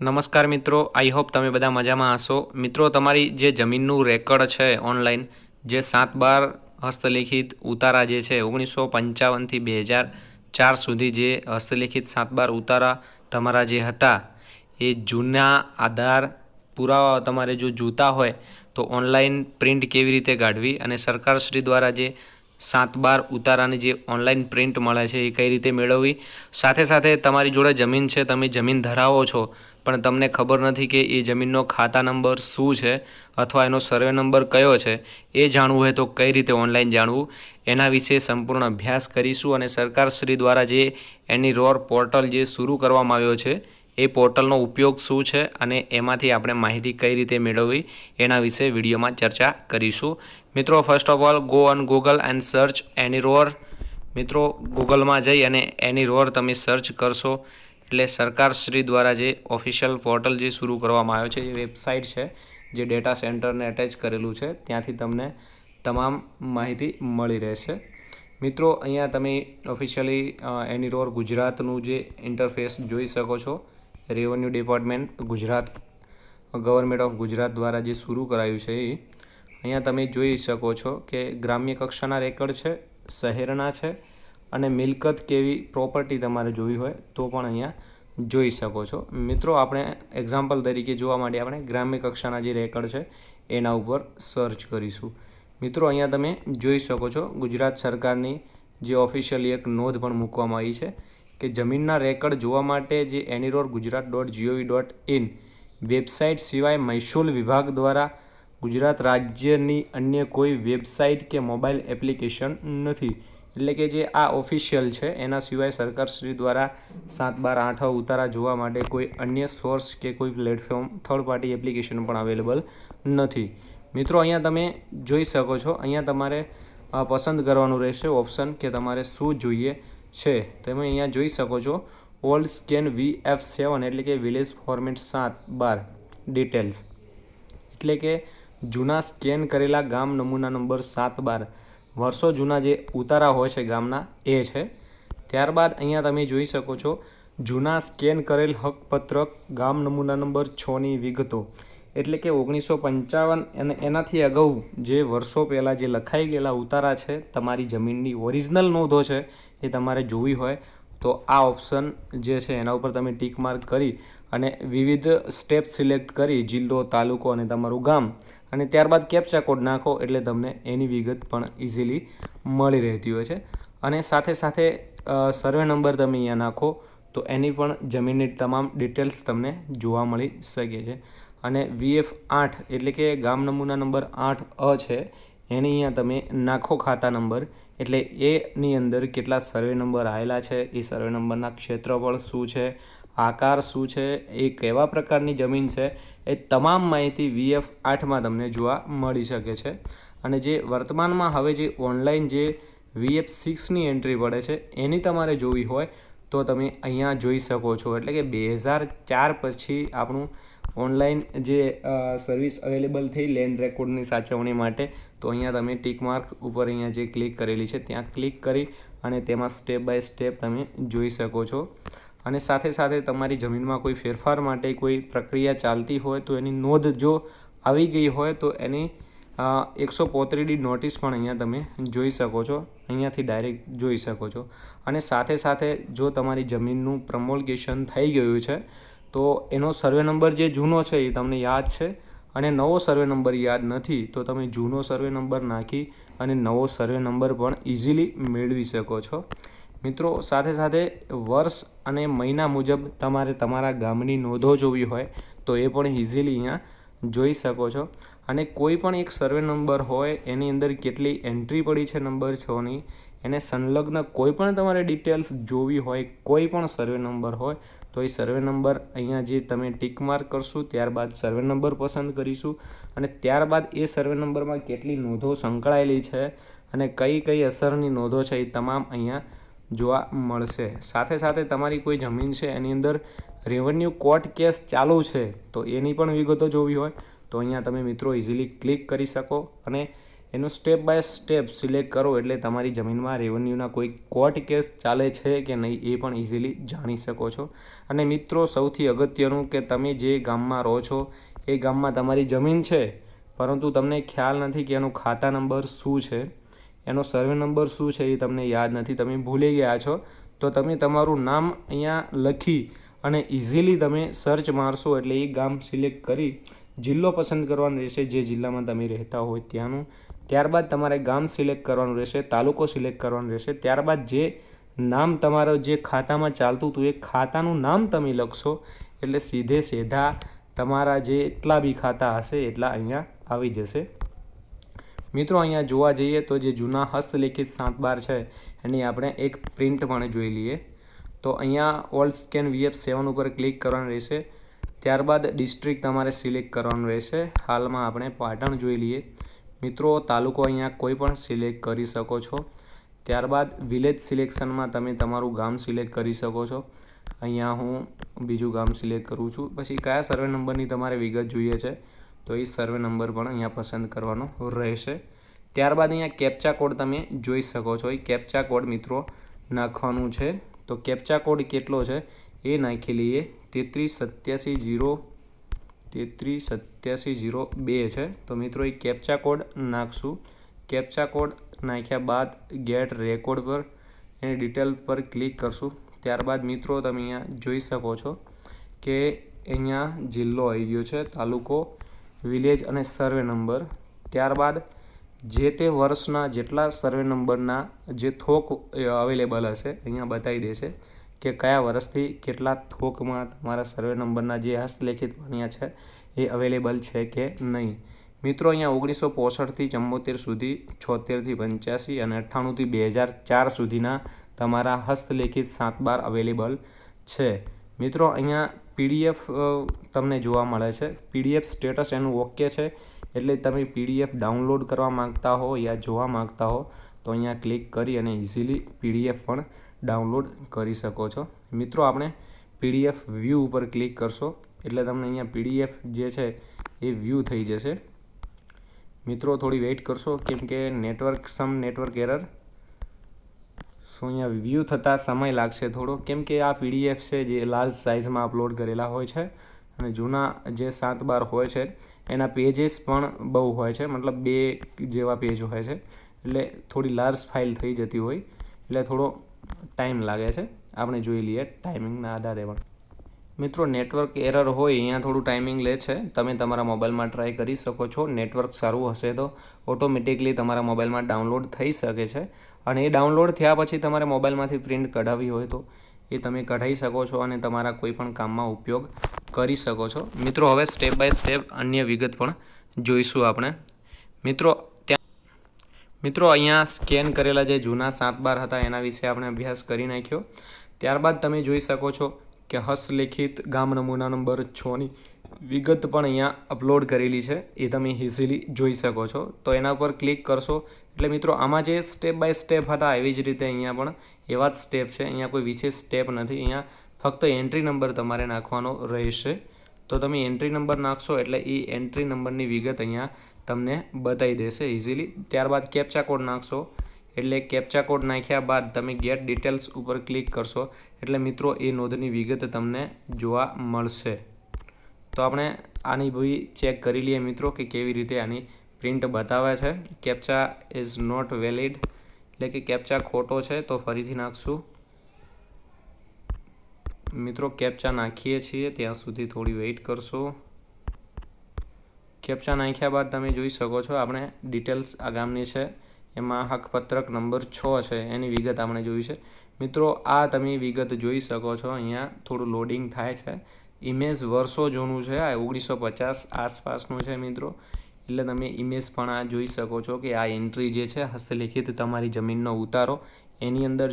નમસ્કાર મિત્રો I hope તમે બધા મજામાં હશો મિત્રો તમારી જે જમીનનું રેકર્ડ છે ઓનલાઈન જે સાત બાર હસ્તલિખિત ઉતારા જે છે ઓગણીસો પંચાવનથી બે હજાર ચાર સુધી જે હસ્તલિખિત સાત બાર ઉતારા તમારા જે હતા એ જૂના આધાર પુરાવા તમારે જો જોતા હોય તો ઓનલાઈન પ્રિન્ટ કેવી રીતે કાઢવી અને સરકારશ્રી દ્વારા જે સાત બાર ઉતારાની જે ઓનલાઈન પ્રિન્ટ મળે છે એ કઈ રીતે મેળવવી સાથે સાથે તમારી જોડે જમીન છે તમે જમીન ધરાવો છો પણ તમને ખબર નથી કે એ જમીનનો ખાતા નંબર શું છે અથવા એનો સર્વે નંબર કયો છે એ જાણવું હોય તો કઈ રીતે ઓનલાઈન જાણવું એના વિશે સંપૂર્ણ અભ્યાસ કરીશું અને સરકારશ્રી દ્વારા જે એની રોર પોર્ટલ જે શરૂ કરવામાં આવ્યો છે એ પોર્ટલનો ઉપયોગ શું છે અને એમાંથી આપણે માહિતી કઈ રીતે મેળવવી એના વિશે વિડીયોમાં ચર્ચા કરીશું મિત્રો first of all go on Google and search AnyROR મિત્રો ગૂગલમાં જઈ અને એની રોર તમે સર્ચ કરશો એટલે સરકારશ્રી દ્વારા જે ઓફિશિયલ પોર્ટલ જે શરૂ કરવામાં આવ્યો છે જે વેબસાઇટ છે જે ડેટા સેન્ટરને અટેચ કરેલું છે ત્યાંથી તમને તમામ માહિતી મળી રહેશે મિત્રો અહીંયા તમે ઓફિશિયલી એનીરોર ગુજરાતનું જે ઇન્ટરફેસ જોઈ શકો છો revenue department Gujarat government of Gujarat દ્વારા જે શરૂ કરાયું છે એ અહીંયા તમે જોઈ શકો છો કે ગ્રામ્ય કક્ષાના રેકર્ડ છે શહેરના છે અને મિલકત કેવી પ્રોપર્ટી તમારે જોવી હોય તો પણ અહીંયા જોઈ શકો છો મિત્રો આપણે એક્ઝામ્પલ તરીકે જોવા માટે આપણે ગ્રામ્ય કક્ષાના જે રેકર્ડ છે એના ઉપર સર્ચ કરીશું મિત્રો અહીંયા તમે જોઈ શકો છો ગુજરાત સરકારની જે ઓફિશિયલી એક નોંધ પણ મૂકવામાં આવી છે કે જમીનના રેકર્ડ જોવા માટે જે AnyROR Gujarat dot G O V dot in website સિવાય મહેસૂલ વિભાગ દ્વારા ગુજરાત રાજ્યની અન્ય કોઈ વેબસાઇટ કે મોબાઈલ એપ્લિકેશન નથી એટલે કે જે આ ઓફિશિયલ છે એના સિવાય સરકારશ્રી દ્વારા સાત બાર આઠ ઉતારા જોવા માટે કોઈ અન્ય સોર્સ કે કોઈ પ્લેટફોર્મ થર્ડ પાર્ટી એપ્લિકેશન પણ અવેલેબલ નથી મિત્રો અહીંયા તમે જોઈ શકો છો અહીંયા તમારે પસંદ કરવાનું રહેશે ઓપ્શન કે તમારે શું જોઈએ છે તમે અહીંયા જોઈ શકો છો old scan V F seven એટલે કે વિલેજ ફોર્મેટ સાત બાર ડિટેલ્સ એટલે કે જૂના સ્કેન કરેલા ગામ નમૂના નંબર સાત બાર વર્ષો જૂના જે ઉતારા હોય છે ગામના એ છે ત્યારબાદ અહીંયા તમે જોઈ શકો છો જૂના સ્કેન કરેલ હકપત્રક ગામ નમૂના નંબર છની વિગતો એટલે કે ઓગણીસો પંચાવન અને એનાથી અગાઉ જે વર્ષો પહેલાં જે લખાઈ ગયેલા ઉતારા છે તમારી જમીનની ઓરિજિનલ નોંધો છે એ તમારે જોવી હોય તો આ ઓપ્શન જે છે એના ઉપર તમે ટીક માર્ક કરી અને વિવિધ સ્ટેપ સિલેક્ટ કરી જિલ્લો તાલુકો અને તમારું ગામ અને ત્યારબાદ કેપ્ચા કોડ નાખો એટલે તમને એની વિગત પણ ઇઝીલી મળી રહેતી હોય છે અને સાથે સાથે સર્વે નંબર તમે અહીંયા નાખો તો એની પણ જમીનની તમામ ડિટેલ્સ તમને જોવા મળી શકે છે અને વીએફ આઠ એટલે કે ગામ નમૂના નંબર આઠ અ છે એની અહીંયા તમે નાખો ખાતા નંબર એટલે એની અંદર કેટલા સર્વે નંબર આવેલા છે એ સર્વે નંબરના ક્ષેત્રફળ શું છે આકાર શું છે એ કેવા પ્રકારની જમીન છે એ તમામ માહિતી વીએફ આઠમાં તમને જોવા મળી શકે છે અને જે વર્તમાનમાં હવે જે ઓનલાઈન જે વીએફ સિક્સની એન્ટ્રી પડે છે એની તમારે જોવી હોય તો તમે અહીંયા જોઈ શકો છો એટલે કે બે હજાર ચાર પછી આપણું ઓનલાઈન જે સર્વિસ અવેલેબલ થઈ લેન્ડ રેકોર્ડની સાચવણી માટે તો અહીંયા તમે ટીક માર્ક ઉપર અહીંયા જે ક્લિક કરેલી છે ત્યાં ક્લિક કરી અને તેમાં સ્ટેપ બાય સ્ટેપ તમે જોઈ શકો છો અને સાથે સાથે તમારી જમીનમાં કોઈ ફેરફાર માટે કોઈ પ્રક્રિયા ચાલતી હોય તો એની નોંધ જો આવી ગઈ હોય તો એની એકસો પોત્રીડી નોટિસ પણ અહીંયા તમે જોઈ શકો છો અહીંયાથી ડાયરેક્ટ જોઈ શકો છો અને સાથે સાથે જો તમારી જમીનનું પ્રમોલગેશન થઈ ગયું છે તો એનો સર્વે નંબર જે જૂનો છે એ તમને યાદ છે અને નવો સર્વે નંબર યાદ નથી તો તમે જૂનો સર્વે નંબર નાખી અને નવો સર્વે નંબર પણ ઇઝીલી મેળવી શકો છો મિત્રો સાથે સાથે વર્ષ અને મહિના મુજબ તમારે તમારા ગામની નોંધો જોવી હોય તો એ પણ ઇઝીલી અહીંયા જોઈ શકો છો અને કોઈ પણ એક સર્વે નંબર હોય એની અંદર કેટલી એન્ટ્રી પડી છે નંબર છની એને સંલગ્ન કોઈ પણ તમારે ડિટેલ્સ જોવી હોય કોઈ પણ સર્વે નંબર હોય તો એ સર્વે નંબર અહીંયા જે તમે ટીક માર્ક કરશું ત્યારબાદ સર્વે નંબર પસંદ કરીશું અને ત્યારબાદ એ સર્વે નંબરમાં કેટલી નોંધો સંકળાયેલી છે અને કઈ કઈ અસરની નોંધો છે એ તમામ અહીંયા જોવા મળશે સાથે સાથે તમારી કોઈ જમીન છે એની અંદર રેવન્યુ કોર્ટ કેસ ચાલુ છે તો એની પણ વિગતો જોવી હોય તો અહીંયા તમે મિત્રો ઇઝીલી ક્લિક કરી શકો અને એનો સ્ટેપ બાય સ્ટેપ સિલેક્ટ કરો એટલે તમારી જમીનમાં રેવન્યુના કોઈ કોર્ટ કેસ ચાલે છે કે નહીં એ પણ ઇઝીલી જાણી શકો છો અને મિત્રો સૌથી અગત્યનું કે તમે જે ગામમાં રહો છો એ ગામમાં તમારી જમીન છે પરંતુ તમને ખ્યાલ નથી કે એનો ખાતા નંબર શું છે એનો સર્વે નંબર શું છે એ તમને યાદ નથી તમે ભૂલી ગયા છો તો તમે તમારું નામ અહીંયા લખી અને ઇઝીલી તમે સર્ચ મારશો એટલે એ ગામ સિલેક્ટ કરી જિલ્લો પસંદ કરવાનો રહેશે જે જિલ્લામાં તમે રહેતા હોય ત્યાંનું ત્યારબાદ તમારે ગામ સિલેક્ટ કરવાનું રહેશે તાલુકો સિલેક્ટ કરવાનો રહેશે ત્યારબાદ જે નામ તમારો જે ખાતામાં ચાલતું હતું એ ખાતાનું નામ તમે લખશો એટલે સીધે સીધા તમારા જે એટલા બી ખાતા હશે એટલા અહીંયા આવી જશે મિત્રો અહીંયા જોવા જઈએ તો જે જૂના હસ્તલિખિત સાંતબાર છે એની આપણે એક પ્રિન્ટ પણ જોઈ લઈએ તો અહીંયા ઓલ્ડ સ્કેન વીએફ સેવન ઉપર ક્લિક કરવાનું રહેશે ત્યારબાદ ડિસ્ટ્રિક્ટ તમારે સિલેક્ટ કરવાનું રહેશે હાલમાં આપણે પાટણ જોઈ લઈએ મિત્રો તાલુકો અહીંયા કોઈ પણ સિલેક્ટ કરી શકો છો ત્યારબાદ વિલેજ સિલેક્શનમાં તમે તમારું ગામ સિલેક્ટ કરી શકો છો અહીંયા હું બીજું ગામ સિલેક્ટ કરું છું પછી કયા સર્વે નંબરની તમારે વિગત જોઈએ છે તો એ સર્વે નંબર પણ અહીંયા પસંદ કરવાનો રહેશે ત્યારબાદ અહીંયા કેપ્ચા કોડ તમે જોઈ શકો છો એ કેપ્ચા કોડ મિત્રો નાખવાનું છે તો કેપ્ચા કોડ કેટલો છે એ નાખી લઈએ તેત્રીસ સત્યાસી જીરો તેત્રીસ સત્યાસી જીરો બે છે તો મિત્રો એ કેપ્ચા કોડ નાખશું કેપ્ચા કોડ નાખ્યા બાદ ગેટ રેકોર્ડ પર એની ડિટેલ પર ક્લિક કરશું ત્યારબાદ મિત્રો તમે અહીંયા જોઈ શકો છો કે અહીંયા જિલ્લો આવી ગયો છે તાલુકો વિલેજ અને સર્વે નંબર ત્યારબાદ જે તે વર્ષના જેટલા સર્વે નંબરના જે થોક અવેલેબલ હશે અહીંયા બતાવી દેશે કે કયા વર્ષથી કેટલા થોકમાં તમારા સર્વે નંબરના જે હસ્તલેખિત વાણિયા છે એ અવેલેબલ છે કે નહીં મિત્રો અહીંયા ઓગણીસો પોસઠથી ચુંમોતેર સુધી છોતેરથી પંચ્યાસી અને અઠ્ઠાણુંથી બે હજાર ચાર સુધીના તમારા હસ્તલેખિત સાત બાર અવેલેબલ છે મિત્રો અહીંયા પીડીએફ તમને જોવા મળે છે પીડીએફ સ્ટેટસ એનું ઓકે છે એટલે તમે પીડીએફ ડાઉનલોડ કરવા માગતા હો યા જોવા માગતા હો તો અહીંયા ક્લિક કરી અને ઇઝીલી પીડીએફ પણ ડાઉનલોડ કરી શકો છો મિત્રો આપણે પીડીએફ વ્યૂ ઉપર ક્લિક કરશો એટલે તમને અહીંયા પીડીએફ જે છે એ વ્યૂ થઈ જશે મિત્રો થોડી વેઇટ કરશો કેમ કે network some network error so અહીંયા વ્યૂ થતાં સમય લાગશે થોડો કેમ કે આ પીડીએફ છે જે લાર્જ સાઇઝમાં અપલોડ કરેલા હોય છે અને જૂના જે સાત બાર હોય છે એના પેજીસ પણ બહુ હોય છે મતલબ બે જેવા પેજ હોય છે એટલે થોડી લાર્જ ફાઇલ થઈ જતી હોય એટલે થોડો ટાઈમ લાગે છે આપણે જોઈ લઈએ ટાઈમિંગના આધારે પણ મિત્રો નેટવર્ક એરર હોય અહીંયા થોડું ટાઈમિંગ લે છે તમે તમારા મોબાઈલમાં ટ્રાય કરી શકો છો નેટવર્ક સારું હશે તો ઓટોમેટિકલી તમારા મોબાઈલમાં ડાઉનલોડ થઈ શકે છે અને એ ડાઉનલોડ થયા પછી તમારે મોબાઈલમાંથી પ્રિન્ટ કઢાવી હોય તો એ તમે કઢાવી શકો છો અને તમારા કોઈપણ કામમાં ઉપયોગ કરી શકો છો મિત્રો હવે સ્ટેપ બાય સ્ટેપ અન્ય વિગત પણ જોઈશું આપણે મિત્રો ત્યાં મિત્રો અહીંયા સ્કેન કરેલા જે જૂના સાત બાર હતા એના વિશે આપણે અભ્યાસ કરી નાખ્યો ત્યારબાદ તમે જોઈ શકો છો કે હસ્તલિખિત ગામ નમૂના નંબર છની વિગત પણ અહીંયા અપલોડ કરેલી છે એ તમે ઇઝીલી જોઈ શકો છો તો એના ઉપર ક્લિક કરશો એટલે મિત્રો આમાં જે સ્ટેપ બાય સ્ટેપ હતા એવી જ રીતે અહીંયા પણ એવા જ સ્ટેપ છે અહીંયા કોઈ વિશેષ સ્ટેપ નથી અહીંયા ફક્ત એન્ટ્રી નંબર તમારે નાખવાનો રહેશે તો તમે એન્ટ્રી નંબર નાખશો એટલે એ એન્ટ્રી નંબરની વિગત અહીંયા તમને બતાવી દેશે ઇઝીલી ત્યારબાદ કેપ્ચા કોડ નાખશો એટલે કેપ્ચા કોડ નાખ્યા બાદ તમે ગેટ ડિટેલ્સ ઉપર ક્લિક કરશો એટલે મિત્રો એ નોંધની વિગત તમને જોવા મળશે તો આપણે આની બી ચેક કરી લઈએ મિત્રો કે કેવી રીતે આની પ્રિન્ટ બતાવે છે કેપ્ચા ઇઝ નોટ વેલિડ એટલે કે કેપ્ચા ખોટો છે તો ફરીથી નાખશું મિત્રો કેપ્ચા નાખીએ છીએ ત્યાં સુધી થોડી વેઇટ કરશો કેપ્ચા નાખ્યા બાદ તમે જોઈ શકો છો આપણે ડિટેલ્સ આગામની છે એમાં હકપત્રક નંબર છ છે એની વિગત આપણે જોઈ છે મિત્રો આ તમે વિગત જોઈ શકો છો અહીંયા થોડું લોડિંગ થાય છે ઇમેજ વર્ષો જૂનું છે આ ઓગણીસો પચાસ આસપાસનું છે મિત્રો એટલે તમે ઇમેજ પણ આ જોઈ શકો છો કે આ એન્ટ્રી જે છે હસ્તલિખિત તમારી જમીનનો ઉતારો એની અંદર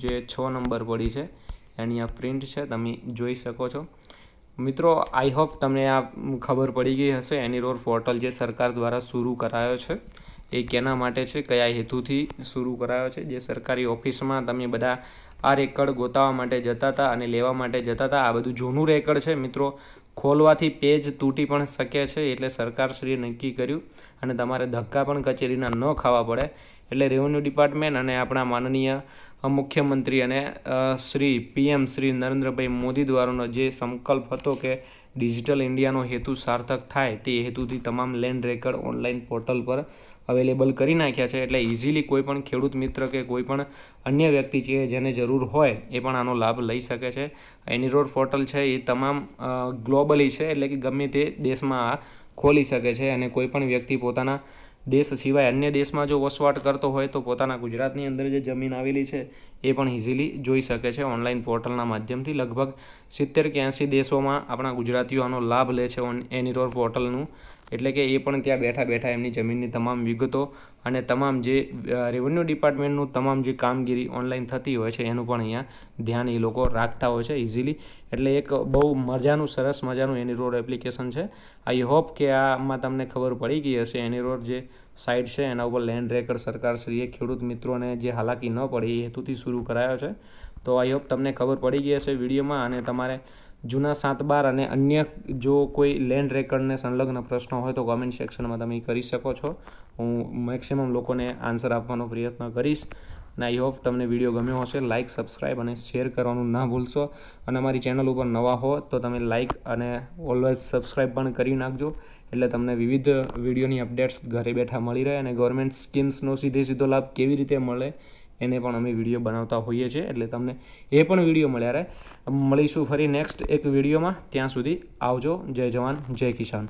જે છ નંબર પડી છે એની આ પ્રિન્ટ છે તમે જોઈ શકો છો મિત્રો આઈ હોપ તમને આ ખબર પડી ગઈ હશે એની રોડ પોર્ટલ જે સરકાર દ્વારા શરૂ કરાયો છે એ કેના માટે છે કયા હેતુથી શરૂ કરાયો છે જે સરકારી ઓફિસમાં તમે બધા આ રેકર્ડ ગોતાવા માટે જતા હતા અને લેવા માટે જતા હતા આ બધું જૂનું રેકર્ડ છે મિત્રો ખોલવાથી પેજ તૂટી પણ શકે છે એટલે સરકારશ્રીએ નક્કી કર્યું અને તમારે ધક્કા પણ કચેરીના ન ખાવા પડે એટલે રેવન્યુ ડિપાર્ટમેન્ટ અને આપણા માનનીય મુખ્યમંત્રી અને શ્રી પીએમ શ્રી નરેન્દ્રભાઈ મોદી દ્વારાનો જે સંકલ્પ હતો કે ડિજિટલ ઇન્ડિયાનો હેતુ સાર્થક થાય તે હેતુથી તમામ લેન્ડ રેકર્ડ ઓનલાઈન પોર્ટલ પર અવેલેબલ કરી નાખ્યા છે એટલે ઇઝીલી કોઈ પણ ખેડૂત મિત્ર કે કોઈપણ અન્ય વ્યક્તિ છે જેને જરૂર હોય એ પણ આનો લાભ લઈ શકે છે એની રોડ પોર્ટલ છે એ તમામ ગ્લોબલી છે એટલે કે ગમે તે દેશમાં આ ખોલી શકે છે અને કોઈપણ વ્યક્તિ પોતાના દેશ સિવાય અન્ય દેશમાં જો વસવાટ કરતો હોય તો પોતાના ગુજરાતની અંદર જે જમીન આવેલી છે એ પણ ઇઝીલી જોઈ શકે છે ઓનલાઈન પોર્ટલના માધ્યમથી લગભગ સિત્તેર કે એંસી દેશોમાં આપણા ગુજરાતીઓ આનો લાભ લે છે ઓન એનિરોર પોર્ટલનું એટલે કે એ પણ ત્યાં બેઠા બેઠા એમની જમીનની તમામ વિગતો અને તમામ જે રેવન્યુ ડિપાર્ટમેન્ટનું તમામ જે કામગીરી ઓનલાઈન થતી હોય છે એનું પણ અહીંયા ધ્યાન એ લોકો રાખતા હોય છે ઇઝીલી એટલે એક બહુ મજાનું સરસ મજાનું એની રોડ એપ્લિકેશન છે આઈ હોપ કે આમાં તમને ખબર પડી ગઈ હશે એની રોડ જે સાઇટ છે એના ઉપર લેન્ડ રેકર્ડ સરકારશ્રીએ ખેડૂત મિત્રોને જે હાલાકી ન પડે એ હેતુથી શરૂ કરાયો છે તો આઈ હોપ તમને ખબર પડી ગઈ હશે વિડીયોમાં અને તમારે જૂના સાત બાર અને અન્ય જો કોઈ લેન્ડ રેકર્ડને સંલગ્ન પ્રશ્નો હોય તો કોમેન્ટ સેક્શનમાં તમે કરી શકો છો હું મેક્સિમમ લોકોને આન્સર આપવાનો પ્રયત્ન કરીશ અને આઈ હોપ તમને વિડીયો ગમ્યો હશે લાઇક સબસ્ક્રાઈબ અને શેર કરવાનું ના ભૂલશો અને અમારી ચેનલ ઉપર નવા હો તો તમે લાઇક અને ઓલવેઝ સબસ્ક્રાઈબ પણ કરી નાખજો એટલે તમને વિવિધ વિડીયોની અપડેટ્સ ઘરે બેઠા મળી રહે અને ગવર્મેન્ટ સ્કીમ્સનો સીધે સીધો લાભ કેવી રીતે મળે એને પણ અમે વિડીયો બનાવતા હોઈએ છીએ એટલે તમને એ પણ વિડીયો મળ્યા રહે મળીશું ફરી નેક્સ્ટ એક વિડીયોમાં ત્યાં સુધી આવજો જય જવાન જય કિસાન